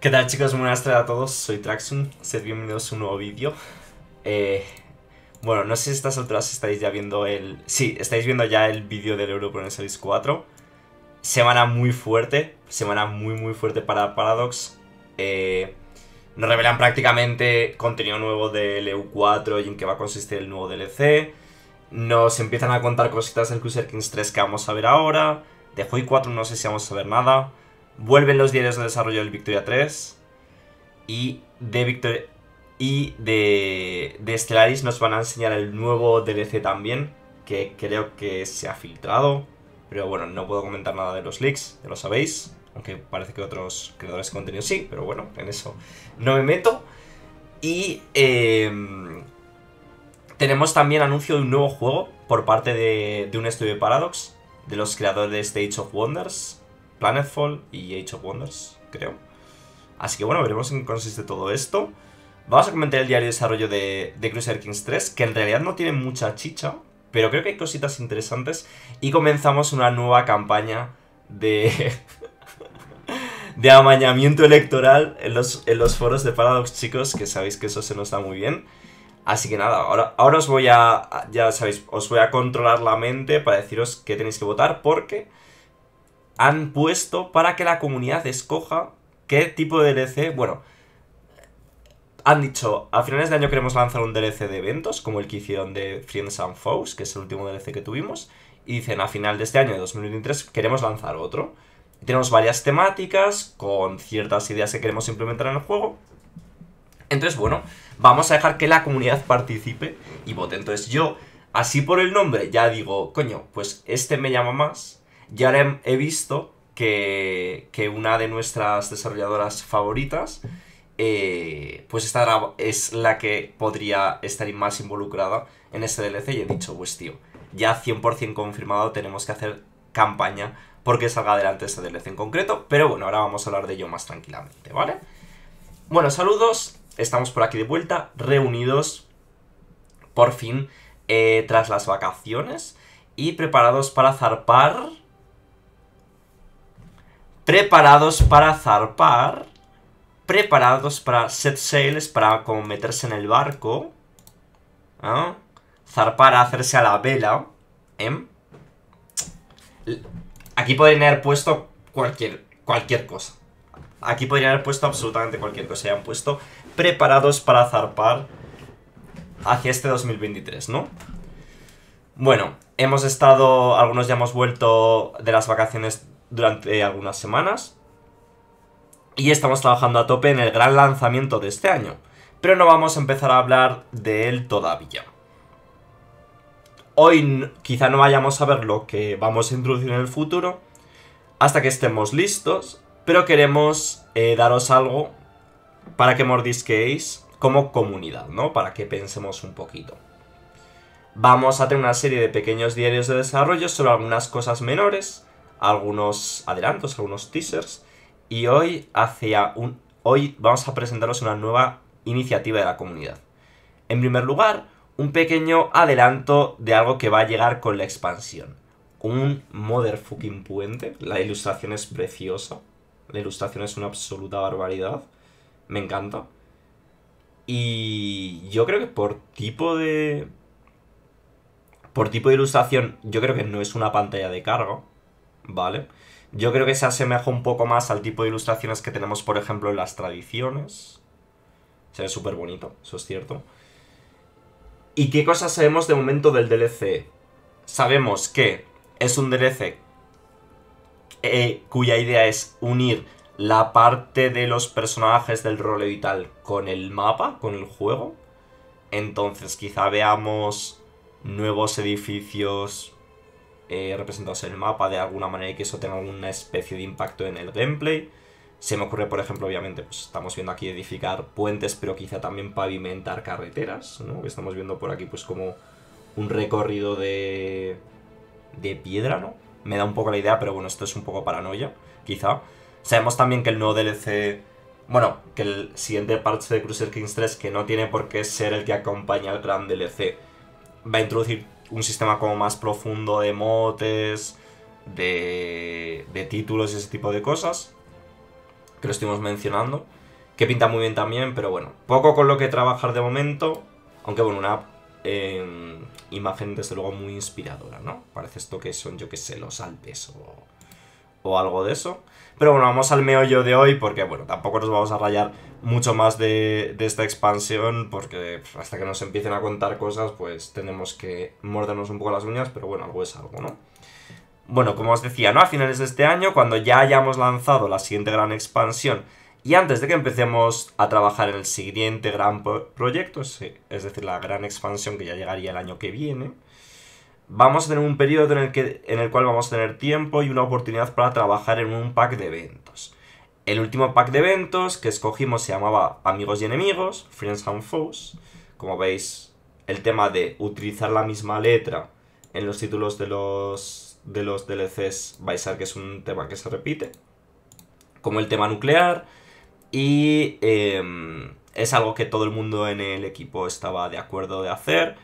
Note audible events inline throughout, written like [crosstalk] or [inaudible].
¿Qué tal chicos? Buenas tardes a todos, soy Traxum, sed bienvenidos a un nuevo vídeo. Eh, bueno, no sé si a estas alturas estáis ya viendo el... Sí, estáis viendo ya el vídeo del European Series 4. Semana muy fuerte, semana muy muy fuerte para Paradox. Eh, nos revelan prácticamente contenido nuevo del EU4 y en qué va a consistir el nuevo DLC. Nos empiezan a contar cositas del Cruiser Kings 3 que vamos a ver ahora. De hoy 4 no sé si vamos a ver nada. Vuelven los diarios de desarrollo del Victoria 3. Y de Victoria. Y de, de Stellaris nos van a enseñar el nuevo DLC también, que creo que se ha filtrado. Pero bueno, no puedo comentar nada de los leaks, ya lo sabéis. Aunque parece que otros creadores de contenido sí, pero bueno, en eso no me meto. Y em, tenemos también anuncio de un nuevo juego por parte de, de un estudio de Paradox, de los creadores de Stage of Wonders, Planetfall y Age of Wonders, creo. Así que bueno, veremos en qué consiste todo esto. Vamos a comentar el diario de desarrollo de, de Crusader Kings 3, que en realidad no tiene mucha chicha, pero creo que hay cositas interesantes. Y comenzamos una nueva campaña de... [laughs] de amañamiento electoral en los, en los foros de Paradox, chicos, que sabéis que eso se nos da muy bien. Así que nada, ahora, ahora os voy a, ya sabéis, os voy a controlar la mente para deciros qué tenéis que votar, porque han puesto para que la comunidad escoja qué tipo de DLC, bueno, han dicho, a finales de año queremos lanzar un DLC de eventos, como el que hicieron de Friends and Foes, que es el último DLC que tuvimos, y dicen, a final de este año, de 2023, queremos lanzar otro. tenemos varias temáticas, con ciertas ideas que queremos implementar en el juego. Entonces, bueno, vamos a dejar que la comunidad participe y vote. Entonces yo, así por el nombre, ya digo, coño, pues este me llama más, y ahora he, visto que, una de nuestras desarrolladoras favoritas, eh, pues esta es la que podría estar más involucrada en ese DLC y he dicho, pues tío, ya 100% confirmado tenemos que hacer campaña porque salga adelante este DLC en concreto, pero bueno, ahora vamos a hablar de ello más tranquilamente, ¿vale? Bueno, saludos, estamos por aquí de vuelta, reunidos, por fin, eh, tras las vacaciones y preparados para zarpar preparados para zarpar, preparados para set sails, para como meterse en el barco, zarpar a hacerse a la vela, ¿em? Aquí podrían haber puesto cualquier, cualquier cosa. Aquí podrían haber puesto absolutamente cualquier cosa. Y han puesto preparados para zarpar hacia este 2023, ¿no? Bueno, hemos estado, algunos ya hemos vuelto de las vacaciones durante algunas semanas. Y estamos trabajando a tope en el gran lanzamiento de este año. Pero no vamos a empezar a hablar de él todavía. Hoy quizá no vayamos a ver lo que vamos a introducir en el futuro hasta que estemos listos, pero queremos eh, daros algo para que mordisqueéis como comunidad, ¿no? Para que pensemos un poquito. Vamos a tener una serie de pequeños diarios de desarrollo sobre algunas cosas menores, algunos adelantos, algunos teasers. Y hoy, hacia un, hoy vamos a presentaros una nueva iniciativa de la comunidad. En primer lugar, un pequeño adelanto de algo que va a llegar con la expansión. Un motherfucking puente. La ilustración es preciosa. La ilustración es una absoluta barbaridad. Me encanta. Y yo creo que por tipo de... Por tipo de ilustración, yo creo que no es una pantalla de cargo ¿vale? Yo creo que se asemeja un poco más al tipo de ilustraciones que tenemos, por ejemplo, en las tradiciones. Se ve súper bonito, eso es cierto. ¿Y qué cosas sabemos de momento del DLC? Sabemos que es un DLC eh, cuya idea es unir la parte de los personajes del rol y tal con el mapa, con el juego. Entonces quizá veamos nuevos edificios, eh, representados en el mapa de alguna manera y que eso tenga alguna especie de impacto en el gameplay. Se me ocurre, por ejemplo, obviamente, pues estamos viendo aquí edificar puentes, pero quizá también pavimentar carreteras, ¿no? estamos viendo por aquí, pues, como un recorrido de. de piedra, ¿no? Me da un poco la idea, pero bueno, esto es un poco paranoia, quizá. Sabemos también que el nuevo DLC. Bueno, que el siguiente parche de Cruiser Kings 3, que no tiene por qué ser el que acompaña al gran DLC, va a introducir un sistema como más profundo de motes, de, títulos y ese tipo de cosas, que lo estuvimos mencionando, que pinta muy bien también, pero bueno, poco con lo que trabajar de momento, aunque bueno, una em, imagen desde luego muy inspiradora, ¿no? Parece esto que son, yo que sé, los Alpes o o algo de eso. Pero bueno, vamos al meollo de hoy porque, bueno, tampoco nos vamos a rayar mucho más de, de esta expansión porque hasta que nos empiecen a contar cosas, pues tenemos que mordernos un poco las uñas, pero bueno, algo es algo, ¿no? Bueno, como os decía, ¿no? A finales de este año, cuando ya hayamos lanzado la siguiente gran expansión y antes de que empecemos a trabajar en el siguiente gran proyecto, es decir, la gran expansión que ya llegaría el año que viene, vamos a tener un periodo en el, que, en el cual vamos a tener tiempo y una oportunidad para trabajar en un pack de eventos. El último pack de eventos que escogimos se llamaba Amigos y Enemigos, Friends and Foes. Como veis, el tema de utilizar la misma letra en los títulos de los, de los DLCs vais a ver que es un tema que se repite. Como el tema nuclear. Y em, es algo que todo el mundo en el equipo estaba de acuerdo de hacer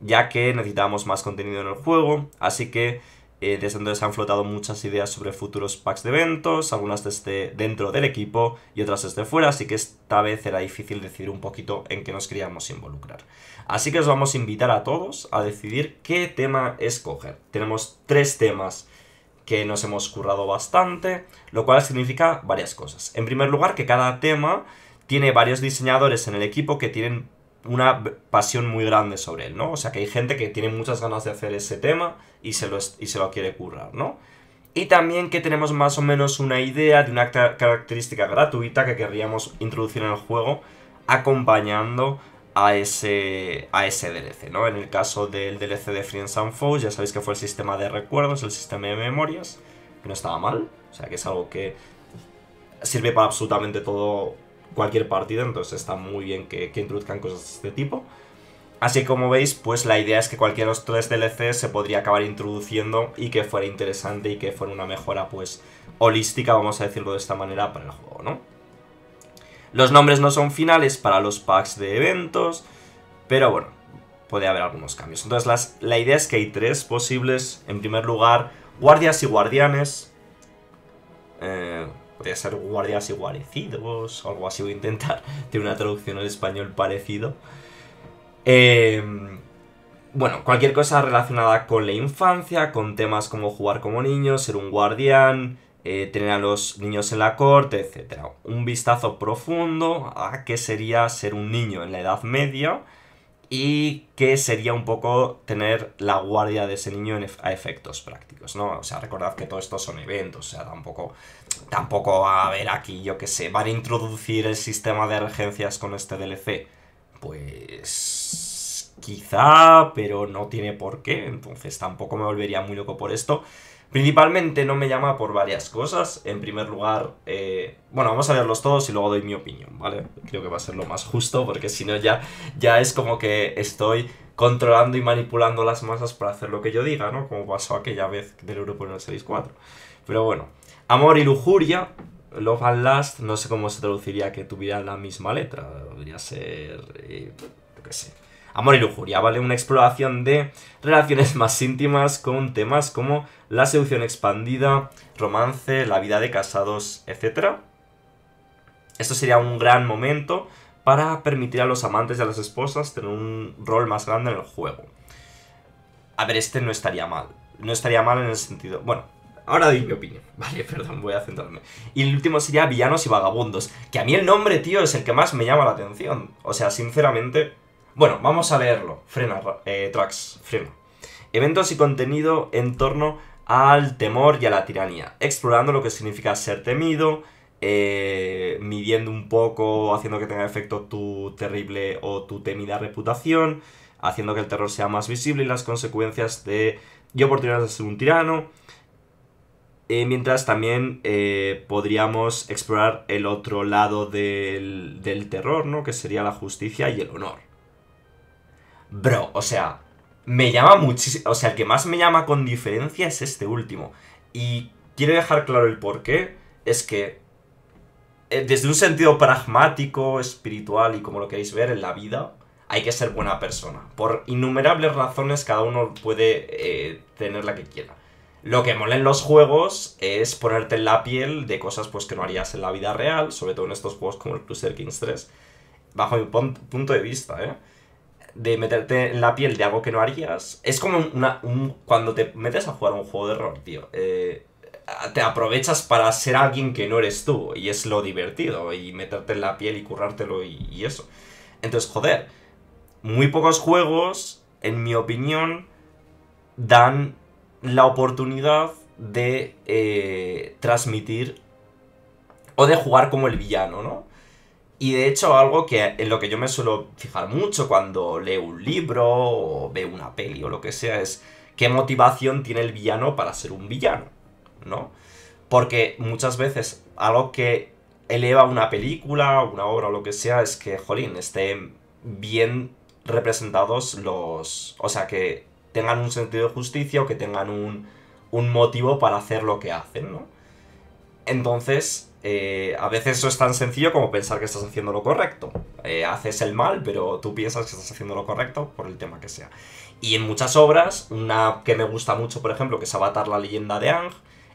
ya que necesitábamos más contenido en el juego, así que eh, desde entonces han flotado muchas ideas sobre futuros packs de eventos, algunas desde dentro del equipo y otras desde fuera, así que esta vez era difícil decidir un poquito en qué nos queríamos involucrar. Así que os vamos a invitar a todos a decidir qué tema escoger. Tenemos tres temas que nos hemos currado bastante, lo cual significa varias cosas. En primer lugar, que cada tema tiene varios diseñadores en el equipo que tienen una pasión muy grande sobre él, ¿no? O sea que hay gente que tiene muchas ganas de hacer ese tema y se lo, y se lo quiere currar, ¿no? Y también que tenemos más o menos una idea de una característica gratuita que querríamos introducir en el juego acompañando a ese, a ese DLC, ¿no? En el caso del DLC de Friends and Foes, ya sabéis que fue el sistema de recuerdos, el sistema de memorias, que no estaba mal, o sea que es algo que sirve para absolutamente todo cualquier partida, entonces está muy bien que, introduzcan cosas de este tipo. Así como veis, pues la idea es que cualquiera de los tres DLC se podría acabar introduciendo y que fuera interesante y que fuera una mejora, pues, holística, vamos a decirlo de esta manera, para el juego, ¿no? Los nombres no son finales para los packs de eventos, pero bueno, puede haber algunos cambios. Entonces, la idea es que hay tres posibles. En primer lugar, guardias y guardianes. Eh, podría ser guardias igualecidos o algo así, voy a intentar, [laughs] tiene una traducción al español parecido. Em, bueno, cualquier cosa relacionada con la infancia, con temas como jugar como niño, ser un guardián, eh, tener a los niños en la corte, etc. Un vistazo profundo a qué sería ser un niño en la Edad Media y que sería un poco tener la guardia de ese niño a efectos prácticos, ¿no? O sea, recordad que todo esto son eventos, o sea, tampoco, tampoco va a haber aquí, yo qué sé, van a introducir el sistema de emergencias con este DLC. Pues quizá, pero no tiene por qué, entonces tampoco me volvería muy loco por esto. Principalmente no me llama por varias cosas. En primer lugar, eh, bueno, vamos a verlos todos y luego doy mi opinión, ¿vale? Creo que va a ser lo más justo porque si no ya, ya es como que estoy controlando y manipulando las masas para hacer lo que yo diga, ¿no? Como pasó aquella vez del Europa 64, Pero bueno, amor y lujuria, love and last, no sé cómo se traduciría que tuviera la misma letra. Podría ser... Eh, qué sé. Amor y lujuria, ¿vale? Una exploración de relaciones [laughs] más íntimas con temas como la seducción expandida, romance, la vida de casados, etc. Esto sería un gran momento para permitir a los amantes y a las esposas tener un rol más grande en el juego. A ver, este no estaría mal. No estaría mal en el sentido... Bueno, ahora di mi opinión. [laughs] Vale, perdón, voy a centrarme. Y el último sería Villanos y Vagabundos. Que a mí el nombre, tío, es el que más me llama la atención. O sea, sinceramente, bueno, vamos a leerlo. Frena, eh, Trax, frena. Eventos y contenido en torno al temor y a la tiranía, explorando lo que significa ser temido, eh, midiendo un poco, haciendo que tenga efecto tu terrible o tu temida reputación, haciendo que el terror sea más visible y las consecuencias de y oportunidades de ser un tirano. Eh, mientras también podríamos explorar el otro lado del, del terror, ¿no? Que sería la justicia y el honor. Bro, o sea, me llama muchísimo... O sea, el que más me llama con diferencia es este último. Y quiero dejar claro el porqué. Es que eh, desde un sentido pragmático, espiritual y como lo queréis ver en la vida, hay que ser buena persona. Por innumerables razones cada uno puede eh, tener la que quiera. Lo que mola en los juegos es ponerte en la piel de cosas pues, que no harías en la vida real, sobre todo en estos juegos como el Crusader Kings 3, bajo mi punto de vista, ¿eh? de meterte en la piel de algo que no harías. Es como una, cuando te metes a jugar un juego de rol, tío. Eh, te aprovechas para ser alguien que no eres tú. Y es lo divertido. Y meterte en la piel y currártelo y, eso. Entonces, joder. Muy pocos juegos, en mi opinión, dan la oportunidad de eh, transmitir o de jugar como el villano, ¿no? Y de hecho, algo que en lo que yo me suelo fijar mucho cuando leo un libro o veo una peli o lo que sea es qué motivación tiene el villano para ser un villano, ¿no? Porque muchas veces algo que eleva una película, una obra o lo que sea es que, jolín, estén bien representados los... O sea, que tengan un sentido de justicia o que tengan un, un motivo para hacer lo que hacen, ¿no? Entonces, eh, a veces eso es tan sencillo como pensar que estás haciendo lo correcto. Eh, haces el mal, pero tú piensas que estás haciendo lo correcto por el tema que sea. Y en muchas obras, una que me gusta mucho, por ejemplo, que es Avatar la leyenda de Ang,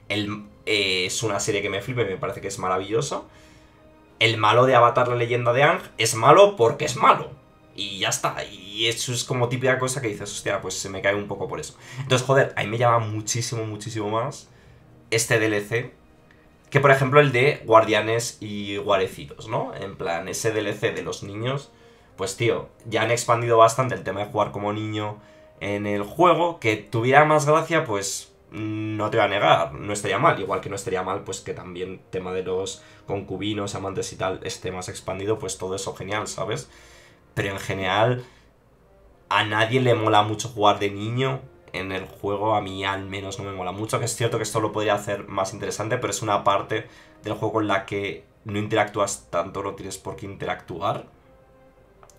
eh, es una serie que me flipa y me parece que es maravillosa. El malo de Avatar la leyenda de Ang es malo porque es malo. Y ya está. Y eso es como típica cosa que dices, hostia, pues se me cae un poco por eso. Entonces, joder, a mí me llama muchísimo, muchísimo más este DLC que por ejemplo el de Guardianes y guarecidos, ¿no? En plan, ese DLC de los niños, pues tío, ya han expandido bastante el tema de jugar como niño en el juego, que tuviera más gracia, pues no te voy a negar, no estaría mal, igual que no estaría mal, pues que también tema de los concubinos, amantes y tal, esté más expandido, pues todo eso genial, ¿sabes? Pero en general, a nadie le mola mucho jugar de niño, en el juego a mí al menos no me mola mucho, que es cierto que esto lo podría hacer más interesante, pero es una parte del juego en la que no interactúas tanto, no tienes por qué interactuar.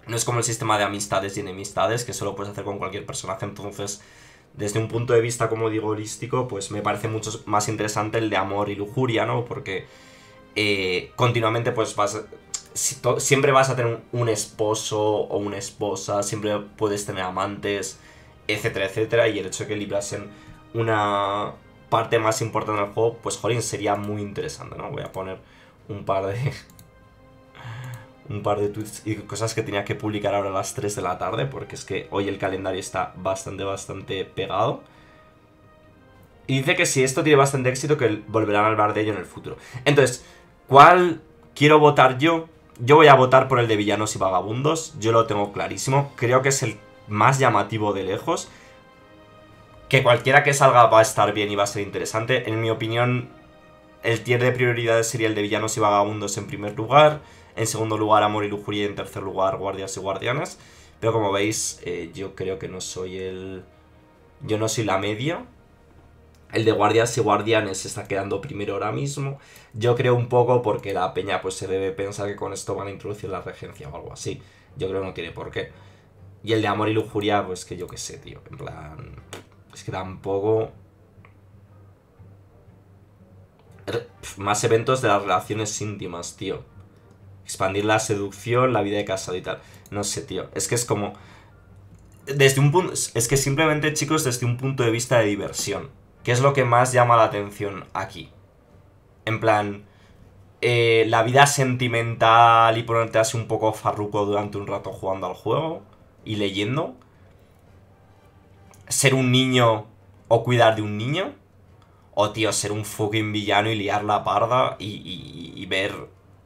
No es como el sistema de amistades y enemistades, que solo puedes hacer con cualquier personaje, entonces desde un punto de vista, como digo, holístico, pues me parece mucho más interesante el de amor y lujuria, ¿no? Porque eh, continuamente pues vas... siempre vas a tener un esposo o una esposa, siempre puedes tener amantes, etcétera, etcétera, y el hecho de que librasen una parte más importante del juego, pues jolín, sería muy interesante, ¿no? Voy a poner un par de... [laughs] un par de tweets y cosas que tenía que publicar ahora a las 3 de la tarde, porque es que hoy el calendario está bastante, bastante pegado. Y dice que si esto tiene bastante éxito, que volverán a hablar de ello en el futuro. Entonces, ¿cuál quiero votar yo? Yo voy a votar por el de Villanos y Vagabundos, yo lo tengo clarísimo. Creo que es el más llamativo de lejos. Que cualquiera que salga va a estar bien y va a ser interesante. En mi opinión, el tier de prioridades sería el de villanos y vagabundos en primer lugar. En segundo lugar, amor y lujuria. Y en tercer lugar, guardias y guardianes. Pero como veis, eh, yo creo que no soy el... Yo no soy la media. El de guardias y guardianes se está quedando primero ahora mismo. Yo creo un poco porque la peña pues se debe pensar que con esto van a introducir la regencia o algo así. Yo creo que no tiene por qué. Y el de amor y lujuria, pues que yo qué sé, tío. En plan. Es que tampoco. Más eventos de las relaciones íntimas, tío. Expandir la seducción, la vida de casado y tal. No sé, tío. Es que es como. Desde un punto. Es que simplemente, chicos, desde un punto de vista de diversión. ¿Qué es lo que más llama la atención aquí? En plan. Eh, la vida sentimental y ponerte así un poco farruco durante un rato jugando al juego y leyendo, ser un niño o cuidar de un niño, o tío, ser un fucking villano y liar la parda y, y, ver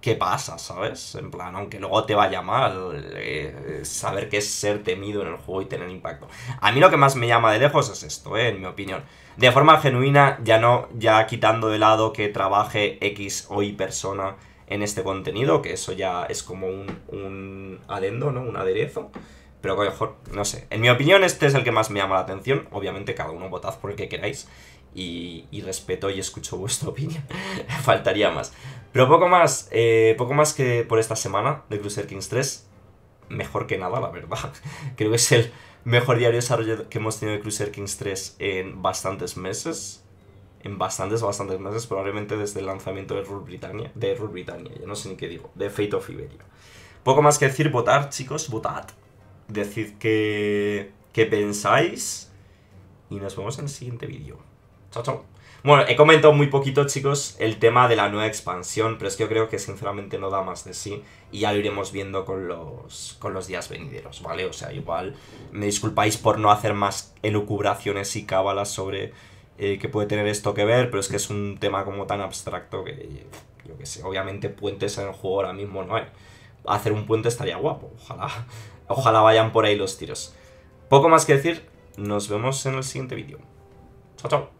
qué pasa, ¿sabes? En plan, aunque luego te vaya mal, eh, saber qué es ser temido en el juego y tener impacto. A mí lo que más me llama de lejos es esto, eh, en mi opinión. De forma genuina, ya no, ya quitando de lado que trabaje X o Y persona en este contenido, que eso ya es como un, un adendo, ¿no? Un aderezo. Pero mejor, no sé. En mi opinión, este es el que más me llama la atención. Obviamente, cada uno votad por el que queráis. Y, respeto y escucho vuestra [laughs] opinión. Faltaría más. Pero poco más, eh, poco más que por esta semana de Cruiser Kings 3. Mejor que nada, la verdad. [laughs] Creo que es el mejor diario desarrollo que hemos tenido de Cruiser Kings 3 en bastantes meses. En bastantes, bastantes meses, probablemente desde el lanzamiento de Rule Britannia. De Rule Britannia, yo no sé ni qué digo. De Fate of Iberia. Poco más que decir, votad, chicos, votad decid qué, qué pensáis y nos vemos en el siguiente vídeo. Chao, chao. Bueno, he comentado muy poquito, chicos, el tema de la nueva expansión, pero es que yo creo que sinceramente no da más de sí y ya lo iremos viendo con los, con los días venideros, ¿vale? O sea, igual me disculpáis por no hacer más elucubraciones y cábalas sobre eh, qué puede tener esto que ver, pero es que es un tema como tan abstracto que, yo qué sé, obviamente puentes en el juego ahora mismo no hay. Hacer un puente estaría guapo, ojalá Ojalá vayan por ahí los tiros. Poco más que decir, nos vemos en el siguiente vídeo. Chao, chao.